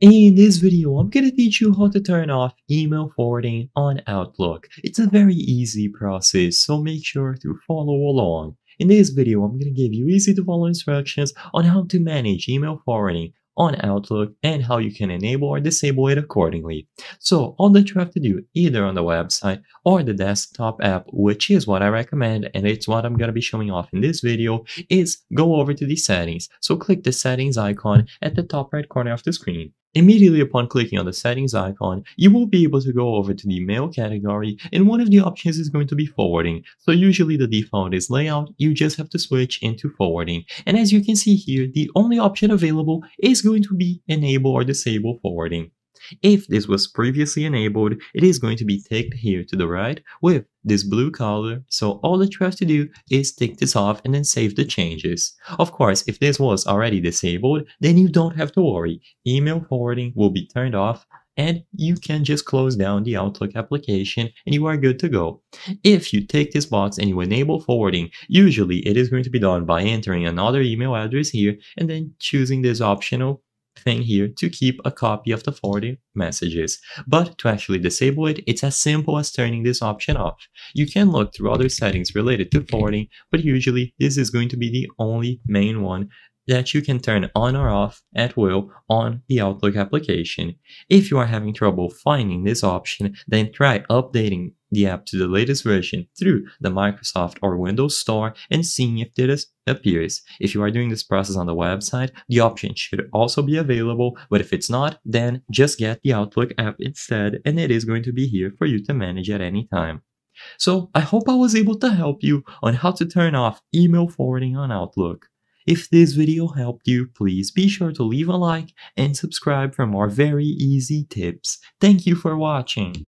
In this video, I'm going to teach you how to turn off email forwarding on Outlook. It's a very easy process, so make sure to follow along. In this video, I'm going to give you easy to follow instructions on how to manage email forwarding on Outlook and how you can enable or disable it accordingly. So all that you have to do either on the website or the desktop app, which is what I recommend and it's what I'm going to be showing off in this video, is go over to the settings. So click the settings icon at the top right corner of the screen. Immediately upon clicking on the settings icon, you will be able to go over to the mail category and one of the options is going to be forwarding. So usually the default is layout, you just have to switch into forwarding. And as you can see here, the only option available is going to be enable or disable forwarding. If this was previously enabled, it is going to be ticked here to the right with this blue color, so all that you have to do is tick this off and then save the changes. Of course, if this was already disabled, then you don't have to worry. Email forwarding will be turned off and you can just close down the Outlook application and you are good to go. If you take this box and you enable forwarding, usually it is going to be done by entering another email address here and then choosing this optional thing here to keep a copy of the forwarded messages. But to actually disable it, it's as simple as turning this option off. You can look through other settings related to forwarding, but usually this is going to be the only main one that you can turn on or off at will on the Outlook application. If you are having trouble finding this option, then try updating the app to the latest version through the Microsoft or Windows Store and seeing if it appears. If you are doing this process on the website, the option should also be available, but if it's not, then just get the Outlook app instead and it is going to be here for you to manage at any time. So I hope I was able to help you on how to turn off email forwarding on Outlook. If this video helped you, please be sure to leave a like and subscribe for more very easy tips. Thank you for watching.